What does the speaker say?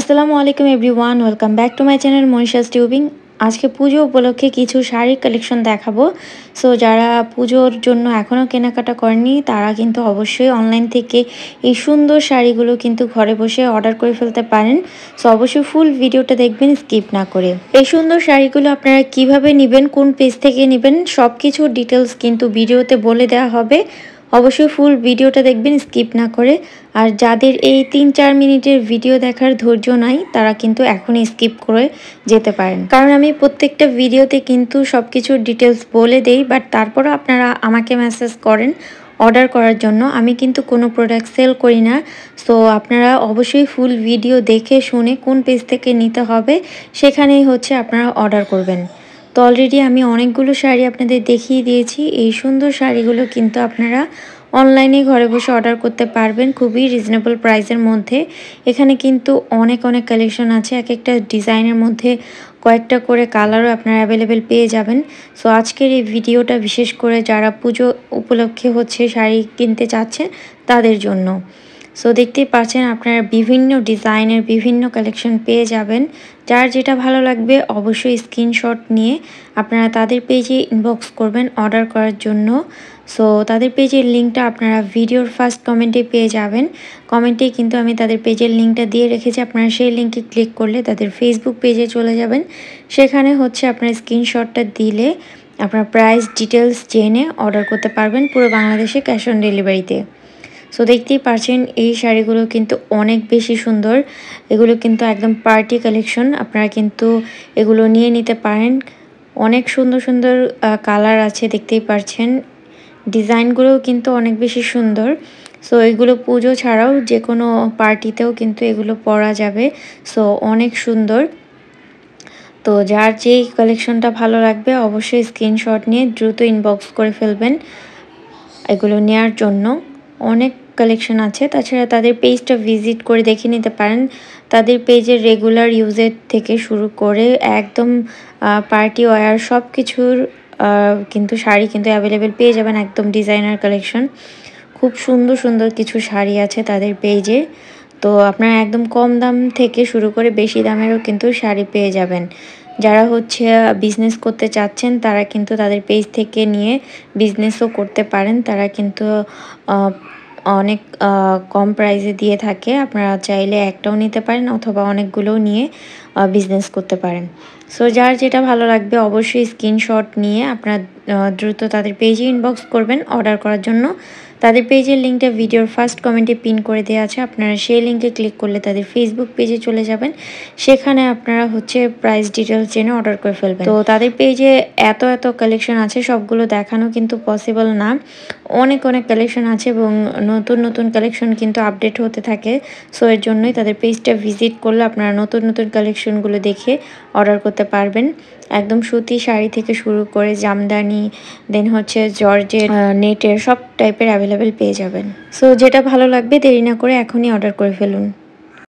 আসসালামু আলাইকুম everyone welcome back to my channel Manisha's tubing আজকে পুজো উপলক্ষে কিছু শাড়ির কালেকশন দেখাবো সো যারা পুজোর জন্য এখনও কেনাকাটা করেনি তারা কিন্তু অবশ্যই অনলাইন থেকে এই সুন্দর শাড়িগুলো কিন্তু ঘরে বসে অর্ডার করে ফেলতে পারেন সো অবশ্যই ফুল ভিডিওটা দেখবেন স্কিপ না করে এই সুন্দর শাড়িগুলো আপনারা কিভাবে নেবেন কোন পেজ থেকে নেবেন সব কিছু ডিটেলস কিন্তু ভিডিওতে বলে দেওয়া হবে অবশ্যই ফুল ভিডিওটা দেখবেন স্কিপ না করে আর যাদের এই তিন চার মিনিটের ভিডিও দেখার ধৈর্য নাই তারা কিন্তু এখনই স্কিপ করে যেতে পারেন কারণ আমি প্রত্যেকটা ভিডিওতে কিন্তু সব কিছুর ডিটেলস বলে দেই বাট তারপরও আপনারা আমাকে মেসেজ করেন অর্ডার করার জন্য আমি কিন্তু কোনো প্রোডাক্ট সেল করি না সো আপনারা অবশ্যই ফুল ভিডিও দেখে শুনে কোন পেজ থেকে নিতে হবে সেখানেই হচ্ছে আপনারা অর্ডার করবেন তো অলরেডি আমি অনেকগুলো শাড়ি আপনাদের দেখিয়ে দিয়েছি এই সুন্দর শাড়িগুলো কিন্তু আপনারা অনলাইনে ঘরে বসে অর্ডার করতে পারবেন খুবই রিজনেবল প্রাইসের মধ্যে এখানে কিন্তু অনেক অনেক কালেকশন আছে এক একটা ডিজাইনের মধ্যে কয়েকটা করে কালারও আপনারা অ্যাভেলেবেল পেয়ে যাবেন সো আজকের এই ভিডিওটা বিশেষ করে যারা পুজো উপলক্ষে হচ্ছে শাড়ি কিনতে চাচ্ছেন তাদের জন্য সো দেখতেই পাচ্ছেন আপনারা বিভিন্ন ডিজাইনের বিভিন্ন কালেকশন পেয়ে যাবেন যার যেটা ভালো লাগবে অবশ্যই স্ক্রিনশট নিয়ে আপনারা তাদের পেজে ইনবক্স করবেন অর্ডার করার জন্য সো তাদের পেজের লিঙ্কটা আপনারা ভিডিওর ফার্স্ট কমেন্টে পেয়ে যাবেন কমেন্টে কিন্তু আমি তাদের পেজের লিঙ্কটা দিয়ে রেখেছি আপনারা সেই লিঙ্কে ক্লিক করলে তাদের ফেসবুক পেজে চলে যাবেন সেখানে হচ্ছে আপনার স্ক্রিনশটটা দিলে আপনার প্রাইস ডিটেলস জেনে অর্ডার করতে পারবেন পুরো বাংলাদেশে ক্যাশ অন ডেলিভারিতে সো দেখতেই পারছেন এই শাড়িগুলো কিন্তু অনেক বেশি সুন্দর এগুলো কিন্তু একদম পার্টি কালেকশন আপনারা কিন্তু এগুলো নিয়ে নিতে পারেন অনেক সুন্দর সুন্দর কালার আছে দেখতেই পারছেন ডিজাইনগুলোও কিন্তু অনেক বেশি সুন্দর সো এগুলো পুজো ছাড়াও যে কোনো পার্টিতেও কিন্তু এগুলো পরা যাবে সো অনেক সুন্দর তো যার যেই কালেকশনটা ভালো লাগবে অবশ্যই স্ক্রিনশট নিয়ে দ্রুত ইনবক্স করে ফেলবেন এগুলো নেয়ার জন্য অনেক কালেকশন আছে তাছাড়া তাদের পেজটা ভিজিট করে দেখে নিতে পারেন তাদের পেজের রেগুলার ইউজের থেকে শুরু করে একদম পার্টি ওয়ার সব কিছুর কিন্তু শাড়ি কিন্তু অ্যাভেলেবেল পেয়ে যাবেন একদম ডিজাইনার কালেকশন খুব সুন্দর সুন্দর কিছু শাড়ি আছে তাদের পেজে তো আপনারা একদম কম দাম থেকে শুরু করে বেশি দামেরও কিন্তু শাড়ি পেয়ে যাবেন যারা হচ্ছে বিজনেস করতে চাচ্ছেন তারা কিন্তু তাদের পেজ থেকে নিয়ে বিজনেসও করতে পারেন তারা কিন্তু অনেক কম প্রাইসে দিয়ে থাকে আপনারা চাইলে একটাও নিতে পারেন অথবা অনেকগুলোও নিয়ে বিজনেস করতে পারেন সো যার যেটা ভালো লাগবে অবশ্যই স্ক্রিনশট নিয়ে আপনার দ্রুত তাদের পেজে ইনবক্স করবেন অর্ডার করার জন্য তাদের পেজের লিঙ্কটা ভিডিওর ফার্স্ট কমেন্টে পিন করে দেওয়া আছে আপনারা সেই লিঙ্কে ক্লিক করলে তাদের ফেসবুক পেজে চলে যাবেন সেখানে আপনারা হচ্ছে প্রাইস ডিটেলস জেনে অর্ডার করে ফেলবেন তো তাদের পেজে এত এত কালেকশন আছে সবগুলো দেখানো কিন্তু পসিবল না অনেক অনেক কালেকশন আছে এবং নতুন নতুন কালেকশন কিন্তু আপডেট হতে থাকে সো এর জন্যই তাদের পেজটা ভিজিট করলে আপনারা নতুন নতুন কালেকশনগুলো দেখে অর্ডার করতে করতে পারবেন একদম সুতি শাড়ি থেকে শুরু করে জামদানি দেন হচ্ছে জর্জের নেটের সব টাইপের অ্যাভেলেবেল পেয়ে যাবেন সো যেটা ভালো লাগবে দেরি না করে এখনই অর্ডার করে ফেলুন